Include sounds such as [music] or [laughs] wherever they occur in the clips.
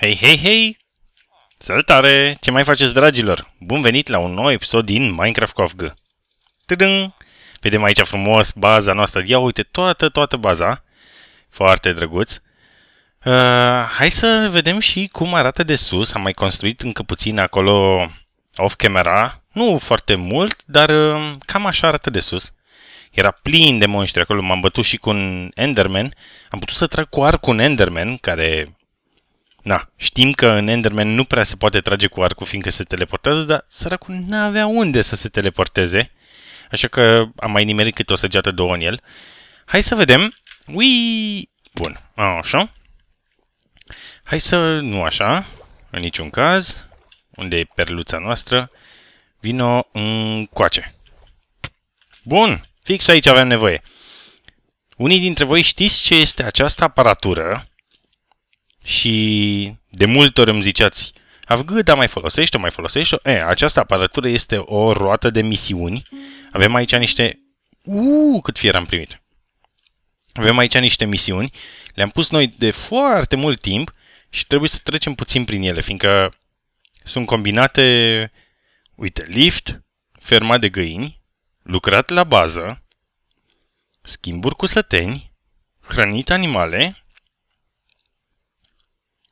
Hei, hei, hei! Salutare! Ce mai faceți, dragilor? Bun venit la un nou episod din Minecraft cu AFG. Tadân! Vedem aici frumos baza noastră. Ia uite, toată, toată baza. Foarte drăguț. Uh, hai să vedem și cum arată de sus. Am mai construit încă puțin acolo off-camera. Nu foarte mult, dar uh, cam așa arată de sus. Era plin de monștri acolo. M-am bătut și cu un Enderman. Am putut să trag cu arc un Enderman, care Na, știm că în Enderman nu prea se poate trage cu arcul fiindcă se teleportează, dar săracul n-avea unde să se teleporteze. Așa că am mai nimerit câte o săgeată două în el. Hai să vedem. Ui! Bun, așa. Hai să... nu așa, în niciun caz. Unde e perluța noastră? Vino în coace. Bun, fix aici aveam nevoie. Unii dintre voi știți ce este această aparatură și de multe ori îmi ziceați dar mai folosește-o, mai folosește-o. E, această aparatură este o roată de misiuni. Avem aici niște... Uuu, cât fier am primit. Avem aici niște misiuni. Le-am pus noi de foarte mult timp și trebuie să trecem puțin prin ele, fiindcă sunt combinate, uite, lift, ferma de găini, lucrat la bază, schimburi cu săteni, hrănit animale,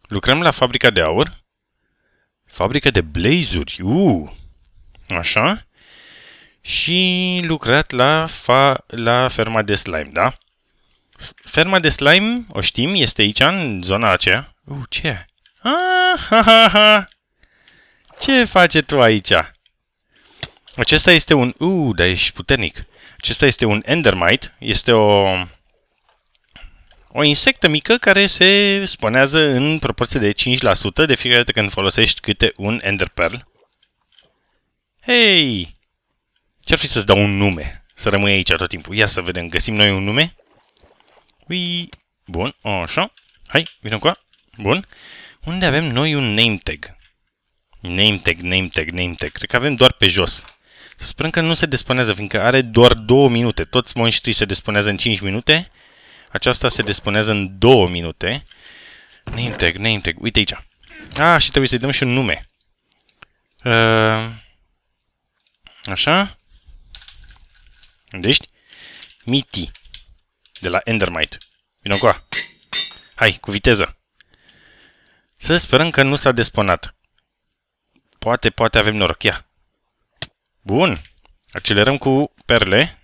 Lucrăm la fabrica de aur? Fabrica de blazuri, uuu! Așa? Și lucrat la, fa, la ferma de slime, da? Ferma de slime, o știm, este aici, în zona aceea. U, uh, ce? Ah, ha, ha, ha. Ce face tu aici? Acesta este un... U, uh, dar ești puternic. Acesta este un Endermite. Este o o insectă mică care se sponează în proporție de 5% de fiecare dată când folosești câte un Ender Pearl. Hei! Ce-ar fi să-ți dau un nume? Să rămâi aici tot timpul. Ia să vedem, găsim noi un nume? Ui, bun, așa. Hai, vină cu a. Bun. Unde avem noi un name tag? Name tag, name tag, name tag. Cred că avem doar pe jos. Să sperăm că nu se desponează, fiindcă are doar 2 minute. Toți monștrii se desponează în 5 minute. Aceasta se despunează în două minute. Name tag, name tag. Uite aici. Ah, și trebuie să-i dăm și un nume. Uh, așa. Unde ești? Miti. De la Endermite. Vino cu a. Hai, cu viteză. Să sperăm că nu s-a desponat. Poate, poate avem noroc. Ia. Bun. Accelerăm cu perle.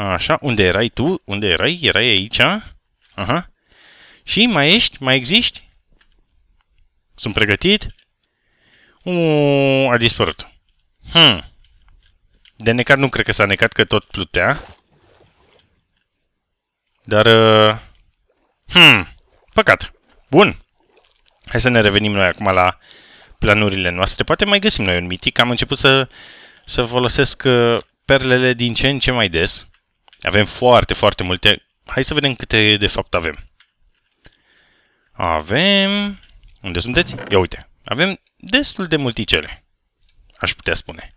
Așa, unde erai tu? Unde erai? Erai aici? Aha. Și mai ești? Mai existi? Sunt pregătit? Uuu, a dispărut. Hmm. De necat nu cred că s-a necat, că tot plutea. Dar... Uh... Hmm. Păcat. Bun. Hai să ne revenim noi acum la planurile noastre. Poate mai găsim noi un mitic. Am început să, să folosesc uh, perlele din ce în ce mai des. Avem foarte, foarte multe. Hai să vedem câte de fapt avem. Avem... Unde sunteți? Ia uite. Avem destul de multicele. Aș putea spune.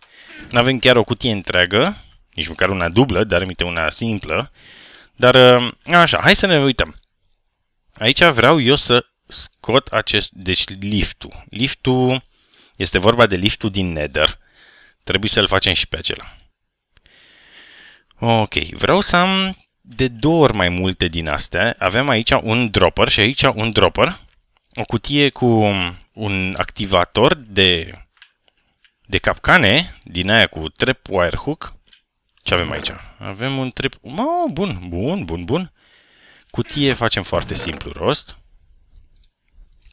Nu avem chiar o cutie întreagă. Nici măcar una dublă, dar emite una simplă. Dar ă, așa, hai să ne uităm. Aici vreau eu să scot acest... Deci liftul. Liftul... Este vorba de liftul din Nether. Trebuie să-l facem și pe acela. Ok, vreau să am de două ori mai multe din astea. Avem aici un dropper și aici un dropper. O cutie cu un activator de, de capcane din aia cu trap wire hook. Ce avem aici? Avem un trap... Oh, bun, bun, bun, bun. Cutie facem foarte simplu rost.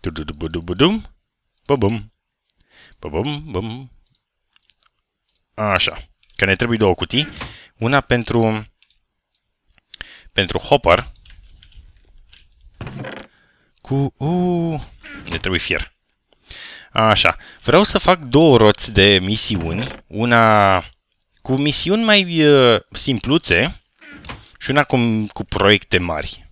Du -du -du -du -du -du -du ba bum ba bum bum. Așa. Că ne trebuie două cutii una pentru, pentru Hopper. Cu... Uh, ne trebuie fier. Așa. Vreau să fac două roți de misiuni. Una cu misiuni mai uh, simpluțe și una cu, cu proiecte mari.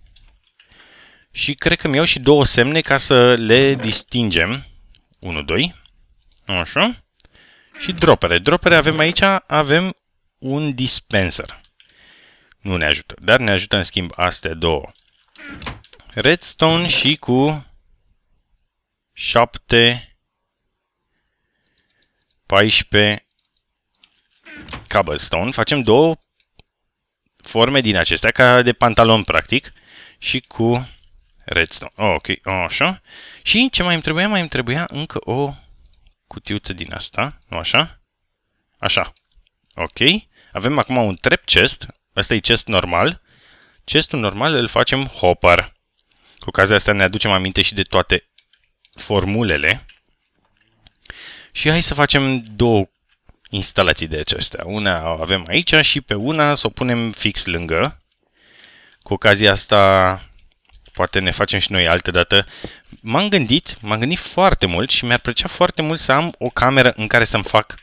Și cred că mi-au și două semne ca să le distingem. 1, 2. Așa. Și dropere. Dropere avem aici, avem un dispenser. Nu ne ajută, dar ne ajută în schimb astea două. Redstone și cu 7, 14 cobblestone. Facem două forme din acestea, ca de pantalon practic, și cu redstone. Oh, ok, oh, așa. Și ce mai îmi trebuia? Mai îmi trebuia încă o cutiuță din asta, nu așa? Așa. Ok. Avem acum un trap chest, ăsta e chest normal. Chestul normal îl facem hopper. Cu ocazia asta ne aducem aminte și de toate formulele. Și hai să facem două instalații de acestea. Una o avem aici și pe una să o punem fix lângă. Cu ocazia asta poate ne facem și noi altă dată. M-am gândit, m-am gândit foarte mult și mi-ar plăcea foarte mult să am o cameră în care să-mi fac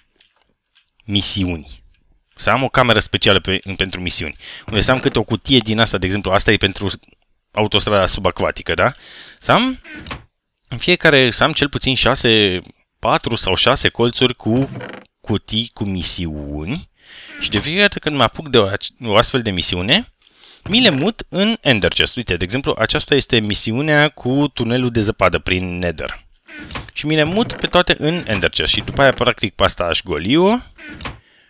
misiuni. Să am o cameră specială pe, pentru misiuni. Unde să am câte o cutie din asta, de exemplu, asta e pentru autostrada subacvatică, da? Să am în fiecare, să am cel puțin 6, 4 sau 6 colțuri cu cutii cu misiuni și de fiecare dată când mă apuc de o, o astfel de misiune, mi le mut în Ender Chest. Uite, de exemplu, aceasta este misiunea cu tunelul de zăpadă prin Nether. Și mi le mut pe toate în Ender Chest. Și după aia, practic, pe asta aș goliu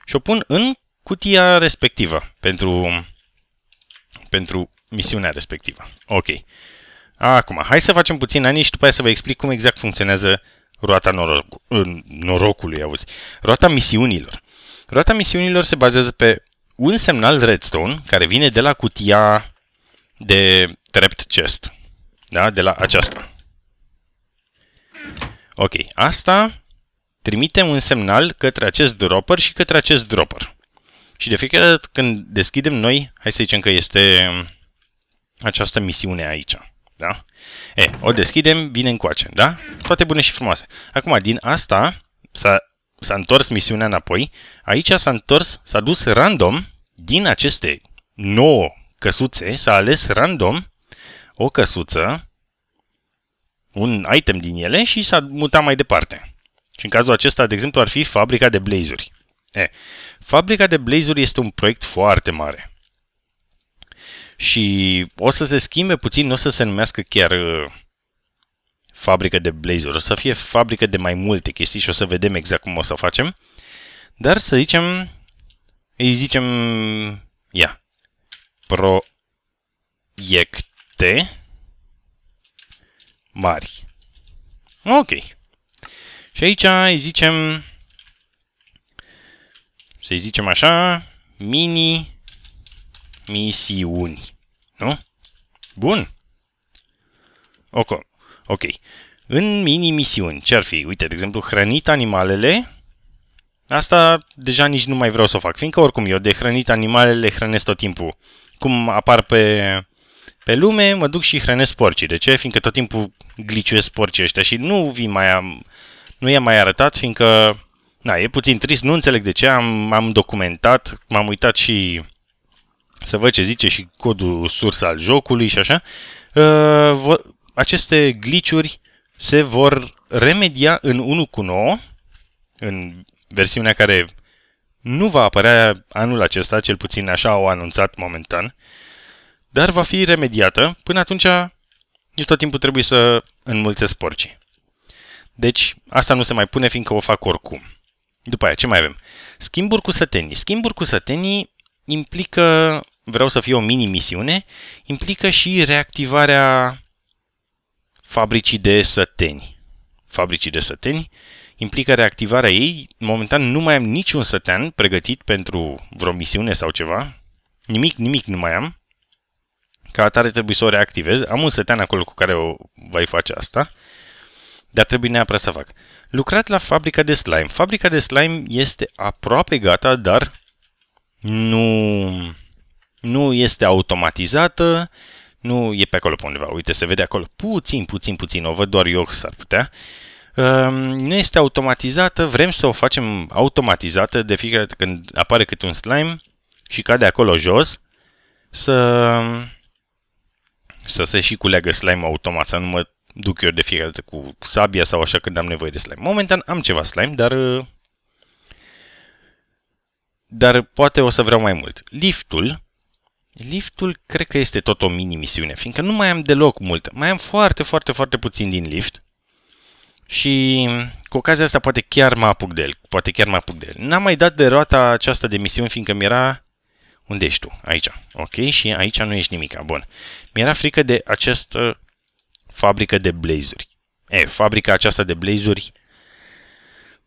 și o pun în cutia respectivă pentru, pentru misiunea respectivă. Ok. Acum, hai să facem puțin ani și după aia să vă explic cum exact funcționează roata noroc, norocului, auzi. Roata misiunilor. Roata misiunilor se bazează pe un semnal redstone care vine de la cutia de trept chest. Da? De la aceasta. Ok, asta trimitem un semnal către acest dropper și către acest dropper. Și de fiecare dată când deschidem noi, hai să zicem că este această misiune aici. Da? E, o deschidem, vine încoace, da? Toate bune și frumoase. Acum, din asta s-a întors misiunea înapoi. Aici s-a întors, s-a dus random din aceste nouă căsuțe, s-a ales random o căsuță, un item din ele și s-a mutat mai departe. Și în cazul acesta, de exemplu, ar fi fabrica de blazuri. E, fabrica de blazuri este un proiect foarte mare. Și o să se schimbe puțin, nu o să se numească chiar uh, fabrică de blazuri, o să fie fabrică de mai multe chestii și o să vedem exact cum o să facem. Dar să zicem, îi zicem, ia, proiecte mari. Ok. Și aici îi zicem, să zicem așa, mini misiuni. Nu? Bun. Ok. Ok. În mini-misiuni, ce ar fi? Uite, de exemplu, hrănit animalele. Asta deja nici nu mai vreau să o fac, fiindcă oricum eu de hrănit animalele hrănesc tot timpul. Cum apar pe, pe lume, mă duc și hrănesc porcii. De ce? Fiindcă tot timpul gliciuiesc porcii ăștia și nu vin mai am nu i-am mai arătat, fiindcă na, e puțin trist, nu înțeleg de ce, am, am documentat, m-am uitat și să văd ce zice și codul sursă al jocului și așa. Uh, aceste gliciuri se vor remedia în 1 cu 9, în versiunea care nu va apărea anul acesta, cel puțin așa au anunțat momentan, dar va fi remediată. Până atunci, eu tot timpul trebuie să înmulțesc porcii. Deci, asta nu se mai pune, fiindcă o fac oricum. După aia, ce mai avem? Schimburi cu sătenii. Schimburi cu sătenii implică, vreau să fie o mini-misiune, implică și reactivarea fabricii de săteni. Fabricii de săteni implică reactivarea ei. Momentan nu mai am niciun sătean pregătit pentru vreo misiune sau ceva. Nimic, nimic nu mai am. Ca atare trebuie să o reactivez. Am un sătean acolo cu care o voi face asta. Dar trebuie neapărat să fac. Lucrat la fabrica de slime. Fabrica de slime este aproape gata, dar nu, nu este automatizată, nu e pe acolo pe undeva. Uite, se vede acolo puțin, puțin, puțin. O văd doar eu s-ar putea. Uh, nu este automatizată, vrem să o facem automatizată de fiecare dată când apare câte un slime și cade acolo jos, să, să se și culeagă slime automat, să nu mă duc eu de fiecare dată cu sabia sau așa când am nevoie de slime. Momentan am ceva slime, dar... Uh, dar poate o să vreau mai mult. Liftul, Liftul cred că este tot o mini-misiune, fiindcă nu mai am deloc mult. Mai am foarte, foarte, foarte puțin din lift. Și cu ocazia asta poate chiar mă apuc de el. Poate chiar mă apuc de el. N-am mai dat de roata aceasta de misiune, fiindcă mi-era... Unde ești tu? Aici. Ok, și aici nu ești nimic. Bun. Mi-era frică de această uh, fabrică de blazuri. E, fabrica aceasta de blazuri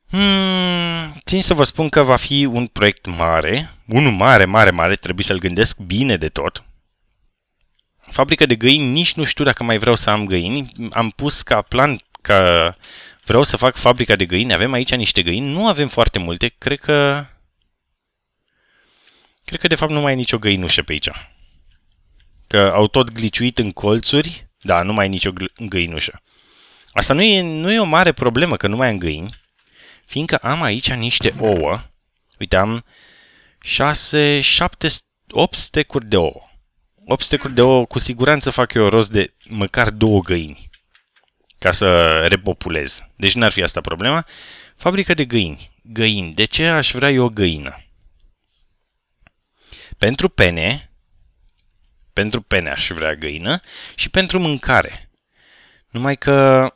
Hmm, țin să vă spun că va fi un proiect mare, unul mare, mare, mare, trebuie să-l gândesc bine de tot. Fabrică de găini, nici nu știu dacă mai vreau să am găini. Am pus ca plan că vreau să fac fabrica de găini. Avem aici niște găini, nu avem foarte multe, cred că... Cred că de fapt nu mai e nicio găinușă pe aici. Că au tot gliciuit în colțuri da, nu mai ai nicio găinușă. Asta nu e, nu e o mare problemă că nu mai am găini, fiindcă am aici niște ouă. Uite, am 6, 7, 8 stecuri de ouă. 8 stecuri de ouă, cu siguranță fac eu rost de măcar două găini ca să repopulez. Deci n-ar fi asta problema. Fabrică de găini. Găini. De ce aș vrea eu o găină? Pentru pene, pentru pene aș vrea găină și pentru mâncare. Numai că...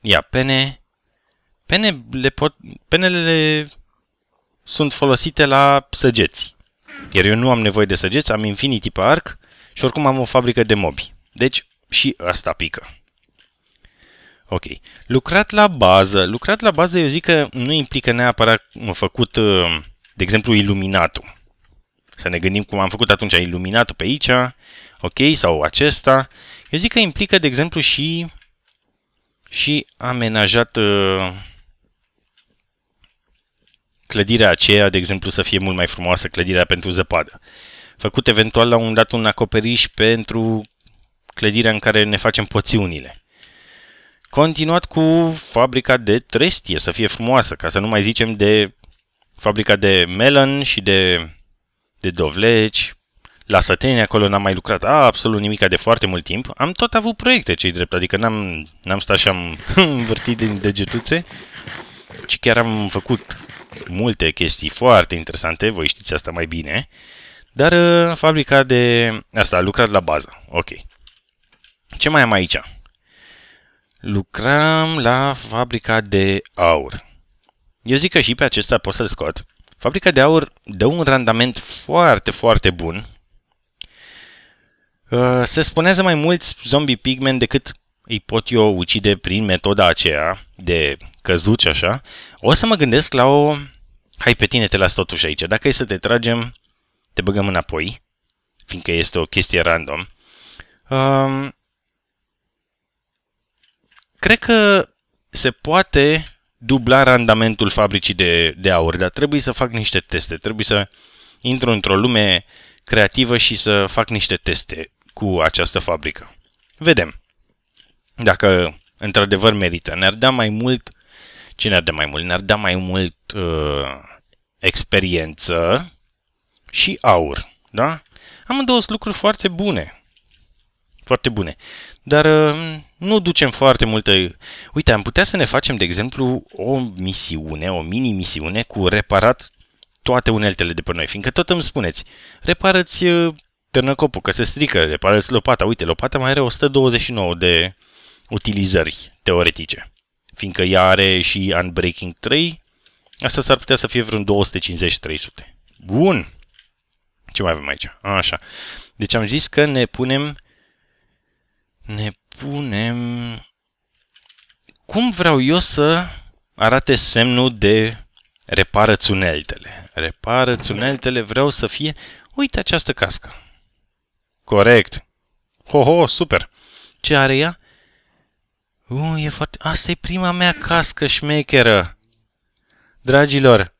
Ia, pene... Pene le pot... Penele sunt folosite la săgeți. Iar eu nu am nevoie de săgeți, am Infinity Park și oricum am o fabrică de mobi. Deci și asta pică. Ok. Lucrat la bază. Lucrat la bază eu zic că nu implică neapărat făcut, de exemplu, iluminatul. Să ne gândim cum am făcut atunci iluminat pe aici, ok, sau acesta. Eu zic că implică, de exemplu, și, și amenajat uh, clădirea aceea, de exemplu, să fie mult mai frumoasă clădirea pentru zăpadă. Făcut eventual la un dat un acoperiș pentru clădirea în care ne facem poțiunile. Continuat cu fabrica de trestie, să fie frumoasă, ca să nu mai zicem de fabrica de melon și de de dovleci, la săteni acolo n-am mai lucrat absolut nimic de foarte mult timp. Am tot avut proiecte, cei drept, adică n-am, n-am stat și am [laughs] învârtit din degetuțe, ci chiar am făcut multe chestii foarte interesante, voi știți asta mai bine, dar uh, fabrica de... asta, a lucrat la bază, ok. Ce mai am aici? Lucram la fabrica de aur. Eu zic că și pe acesta pot să-l scot. Fabrica de aur dă un randament foarte, foarte bun. Uh, se spunează mai mulți zombie pigmen decât îi pot eu ucide prin metoda aceea de căzuci așa. O să mă gândesc la o... Hai pe tine te las totuși aici. Dacă e să te tragem, te băgăm înapoi, fiindcă este o chestie random. Um, cred că se poate dubla randamentul fabricii de, de aur, dar trebuie să fac niște teste, trebuie să intru într-o lume creativă și să fac niște teste cu această fabrică. Vedem dacă într-adevăr merită. Ne-ar da mai mult, ce ne-ar da mai mult? Ne-ar da mai mult uh, experiență și aur, da? Am două lucruri foarte bune foarte bune. Dar uh, nu ducem foarte multe... Uite, am putea să ne facem, de exemplu, o misiune, o mini-misiune cu reparat toate uneltele de pe noi, fiindcă tot îmi spuneți, reparați uh, târnăcopul, că se strică, reparați lopata. Uite, lopata mai are 129 de utilizări teoretice, fiindcă ea are și Unbreaking 3, asta s-ar putea să fie vreun 250-300. Bun! Ce mai avem aici? Așa. Deci am zis că ne punem ne punem... Cum vreau eu să arate semnul de repară țuneltele. Repară țuneltele, vreau să fie... Uite această cască. Corect. Ho-ho, super. Ce are ea? Uh, e foarte... Asta e prima mea cască șmecheră. Dragilor,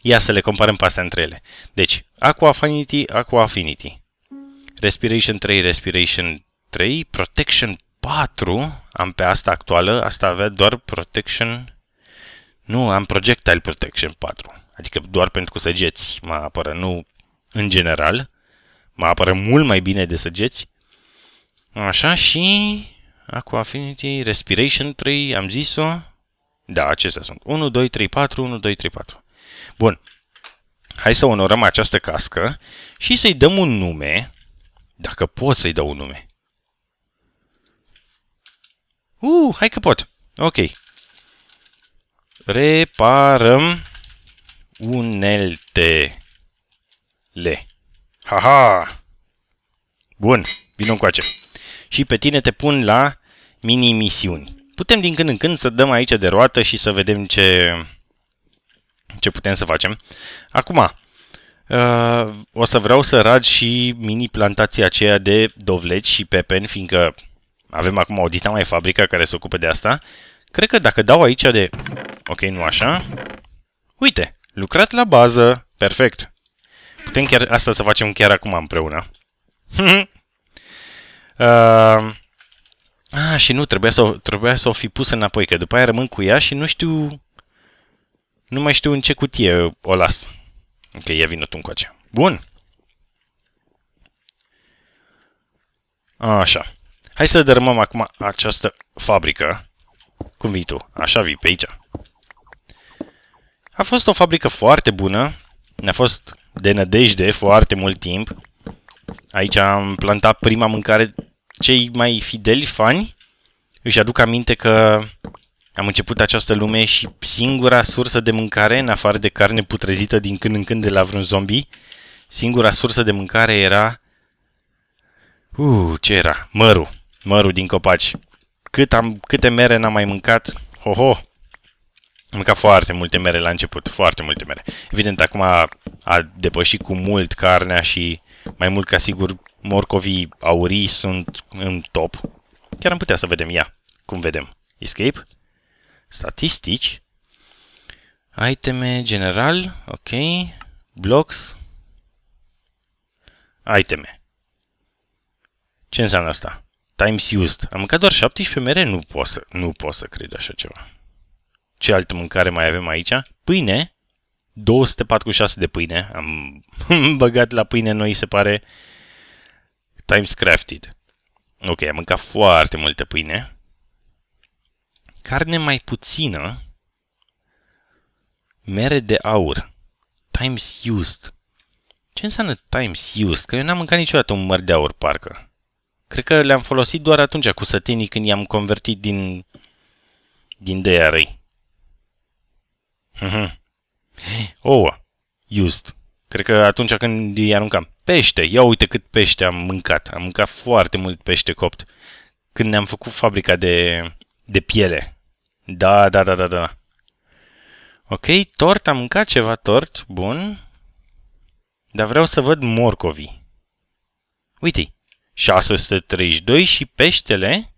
ia să le comparăm pe astea între ele. Deci, Aqua Affinity, Aqua Affinity. Respiration 3, Respiration 3, Protection 4, am pe asta actuală, asta avea doar Protection, nu, am Projectile Protection 4, adică doar pentru săgeți mă apără, nu în general, mă apără mult mai bine de săgeți, așa și Aqua Affinity, Respiration 3, am zis-o, da, acestea sunt 1, 2, 3, 4, 1, 2, 3, 4. Bun, hai să onorăm această cască și să-i dăm un nume, dacă pot să-i dau un nume. Uh, hai că pot. Ok. Reparăm uneltele. Haha! Bun, cu încoace. Și pe tine te pun la mini-misiuni. Putem din când în când să dăm aici de roată și să vedem ce, ce putem să facem. Acum, uh, o să vreau să rad și mini-plantația aceea de dovleci și pepeni, fiindcă avem acum o dita mai fabrica care se ocupe de asta. Cred că dacă dau aici de... Ok, nu așa. Uite, lucrat la bază. Perfect. Putem chiar asta să facem chiar acum împreună. [laughs] uh, a, și nu, trebuia să, o, trebuia să o fi pus înapoi, că după aia rămân cu ea și nu știu... Nu mai știu în ce cutie o las. Ok, ia vină tu încoace. Bun. Așa. Hai să dărâmăm acum această fabrică. Cum vii tu? Așa vii, pe aici. A fost o fabrică foarte bună. Ne-a fost de nădejde foarte mult timp. Aici am plantat prima mâncare. Cei mai fideli fani își aduc aminte că am început această lume și singura sursă de mâncare, în afară de carne putrezită din când în când de la vreun zombie, singura sursă de mâncare era... Uh, ce era? Mărul mărul din copaci. Cât am, câte mere n-am mai mâncat, ho-ho! Am mâncat foarte multe mere la început, foarte multe mere. Evident, acum a, a depășit cu mult carnea și mai mult ca sigur morcovii aurii sunt în top. Chiar am putea să vedem ea. Cum vedem? Escape? Statistici? Iteme general, ok. Blocks. Iteme. Ce înseamnă asta? Times used. Am mâncat doar 17 mere? Nu pot să, nu pot să cred așa ceva. Ce altă mâncare mai avem aici? Pâine. 246 de pâine. Am [laughs] băgat la pâine noi, se pare, Times Crafted. Ok, am mâncat foarte multe pâine. Carne mai puțină. Mere de aur. Times used. Ce înseamnă times used? Că eu n-am mâncat niciodată un măr de aur, parcă. Cred că le-am folosit doar atunci cu sătenii când i-am convertit din, din DRI. Ouă, used. Cred că atunci când îi aruncam. Pește, ia uite cât pește am mâncat. Am mâncat foarte mult pește copt. Când ne-am făcut fabrica de, de piele. Da, da, da, da, da. Ok, tort, am mâncat ceva tort, bun. Dar vreau să văd morcovii. Uite-i. 632 și peștele,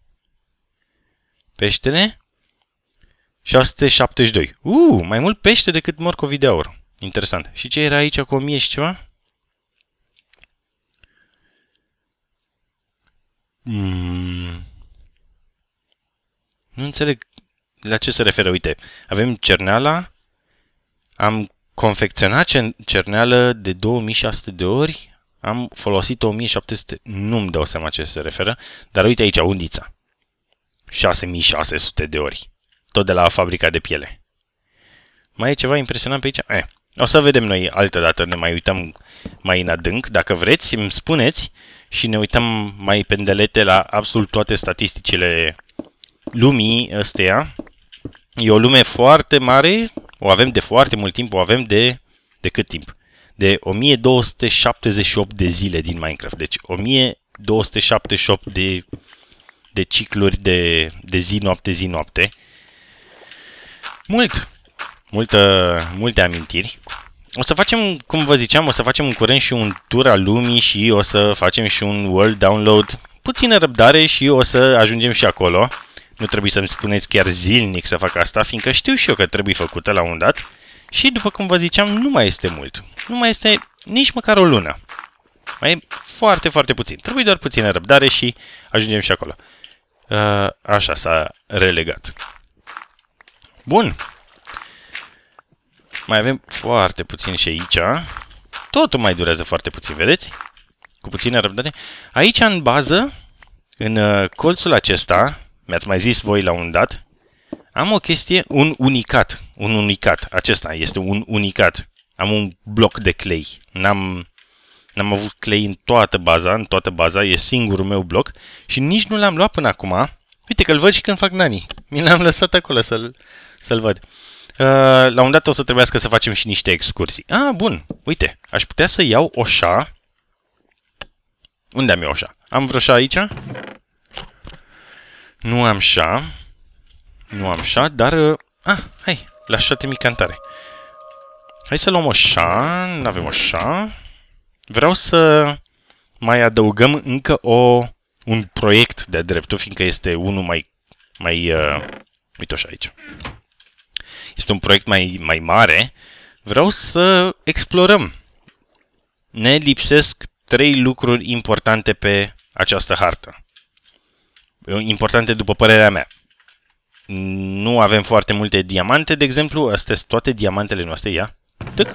peștele, 672. Uh, mai mult pește decât morcovi de aur. Interesant. Și ce era aici cu 1000 și ceva? Mm. Nu înțeleg la ce se referă. Uite, avem cerneala, am confecționat cerneală de 2600 de ori, am folosit 1700, nu-mi dau seama ce se referă, dar uite aici, undița. 6600 de ori. Tot de la fabrica de piele. Mai e ceva impresionant pe aici? Eh, o să vedem noi altă dată, ne mai uităm mai în adânc, dacă vreți, îmi spuneți și ne uităm mai pendelete la absolut toate statisticile lumii ăsteia. E o lume foarte mare, o avem de foarte mult timp, o avem de, de cât timp? de 1278 de zile din Minecraft. Deci 1278 de, de cicluri de, de zi, noapte, zi, noapte. Mult! Multă, multe amintiri. O să facem, cum vă ziceam, o să facem în curând și un tur al lumii și o să facem și un world download. Puțină răbdare și o să ajungem și acolo. Nu trebuie să-mi spuneți chiar zilnic să fac asta, fiindcă știu și eu că trebuie făcută la un dat. Și, după cum vă ziceam, nu mai este mult. Nu mai este nici măcar o lună. Mai e foarte, foarte puțin. Trebuie doar puțină răbdare și ajungem și acolo. Uh, așa s-a relegat. Bun. Mai avem foarte puțin și aici. Totul mai durează foarte puțin, vedeți? Cu puțină răbdare. Aici, în bază, în uh, colțul acesta, mi-ați mai zis voi la un dat, am o chestie, un unicat. Un unicat. Acesta este un unicat. Am un bloc de clay. N-am, n-am avut clay în toată baza, în toată baza. E singurul meu bloc și nici nu l-am luat până acum. Uite că l văd și când fac nani. Mi l-am lăsat acolo să-l, să-l văd. Uh, la un dat o să trebuiască să facem și niște excursii. Ah, bun. Uite, aș putea să iau oșa. Unde am eu oșa? Am vreo șa aici? Nu am șa. Nu am șa, dar... Uh, ah, hai, la șa te mic cantare. Hai să luăm o șa, nu avem o șa. Vreau să mai adăugăm încă o, un proiect de dreptul, fiindcă este unul mai... mai uh, uite așa aici. Este un proiect mai, mai mare. Vreau să explorăm. Ne lipsesc trei lucruri importante pe această hartă. Importante după părerea mea nu avem foarte multe diamante, de exemplu, astea sunt toate diamantele noastre, ia, tâc,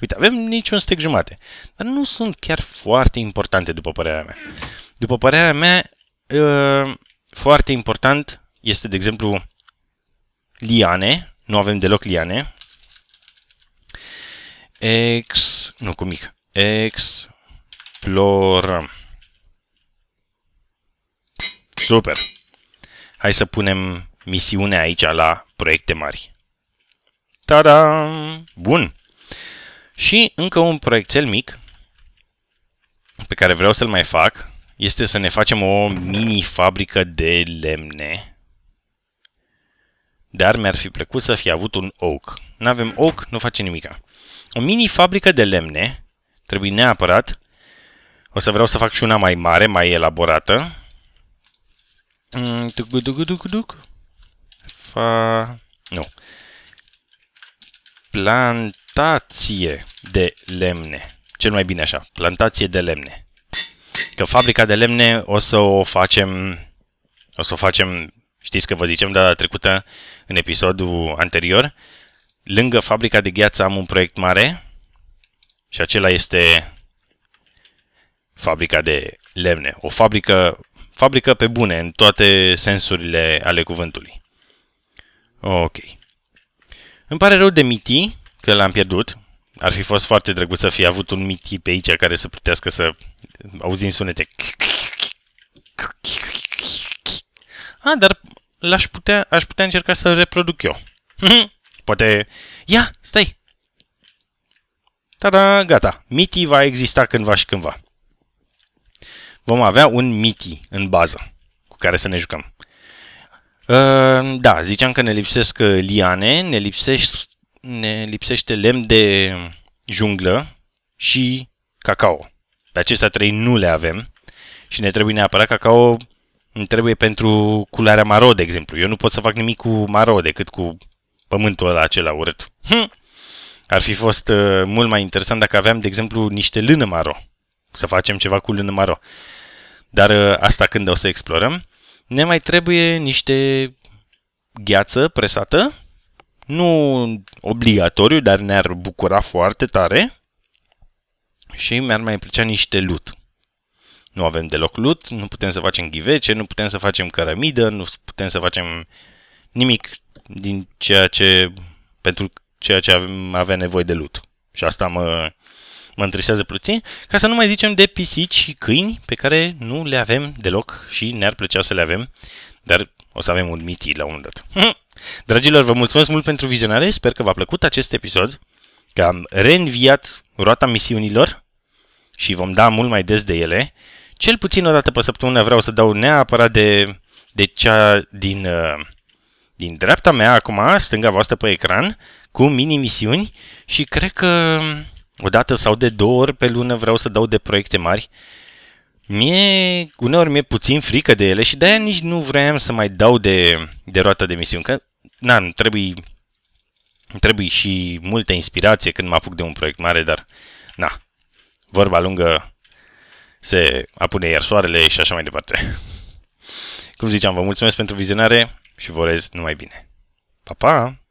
uite, avem niciun stec jumate. Dar nu sunt chiar foarte importante, după părerea mea. După părerea mea, ă, foarte important este, de exemplu, liane, nu avem deloc liane. Ex, nu, cu mic, explorăm. Super! Hai să punem misiune aici la proiecte mari. Tada! Bun! Și încă un proiectel mic pe care vreau să-l mai fac este să ne facem o mini-fabrică de lemne. Dar mi-ar fi plăcut să fi avut un oak. Nu avem oak, nu face nimica. O mini-fabrică de lemne trebuie neapărat. O să vreau să fac și una mai mare, mai elaborată. Duc, duc, duc, duc, duc fa... Nu. Plantație de lemne. Cel mai bine așa. Plantație de lemne. Că fabrica de lemne o să o facem... O să o facem... Știți că vă zicem data trecută, în episodul anterior, lângă fabrica de gheață am un proiect mare și acela este fabrica de lemne. O fabrică, fabrică pe bune, în toate sensurile ale cuvântului. Ok. Îmi pare rău de Miti, că l-am pierdut. Ar fi fost foarte drăguț să fi avut un Miti pe aici care să plătească să în sunete. A, dar l-aș putea, aș putea încerca să-l reproduc eu. [laughs] Poate... Ia, stai! Tada, gata. Miti va exista cândva și cândva. Vom avea un Miti în bază cu care să ne jucăm. Da, ziceam că ne lipsesc uh, liane, ne lipsește, ne lipsește lemn de junglă și cacao. Pe acestea trei nu le avem și ne trebuie neapărat cacao îmi trebuie pentru culoarea maro, de exemplu. Eu nu pot să fac nimic cu maro decât cu pământul ăla acela urât. Hm. Ar fi fost uh, mult mai interesant dacă aveam, de exemplu, niște lână maro. Să facem ceva cu lână maro. Dar uh, asta când o să explorăm. Ne mai trebuie niște gheață presată, nu obligatoriu, dar ne-ar bucura foarte tare și mi-ar mai plăcea niște lut. Nu avem deloc lut, nu putem să facem ghivece, nu putem să facem cărămidă, nu putem să facem nimic din ceea ce pentru ceea ce avem, avea nevoie de lut. Și asta mă mă interesează puțin, ca să nu mai zicem de pisici și câini pe care nu le avem deloc și ne-ar plăcea să le avem, dar o să avem un miti la un dat. [laughs] Dragilor, vă mulțumesc mult pentru vizionare, sper că v-a plăcut acest episod, că am reînviat roata misiunilor și vom da mult mai des de ele. Cel puțin o dată pe săptămână vreau să dau neapărat de, de cea din, uh, din dreapta mea acum, stânga voastră pe ecran, cu mini-misiuni și cred că o dată sau de două ori pe lună vreau să dau de proiecte mari. Mie, uneori mi-e puțin frică de ele și de-aia nici nu vreau să mai dau de, de roata de misiuni, că, na, îmi trebuie, îmi trebuie și multă inspirație când mă apuc de un proiect mare, dar, na, vorba lungă se apune iar soarele și așa mai departe. Cum ziceam, vă mulțumesc pentru vizionare și vă urez numai bine. Pa, pa!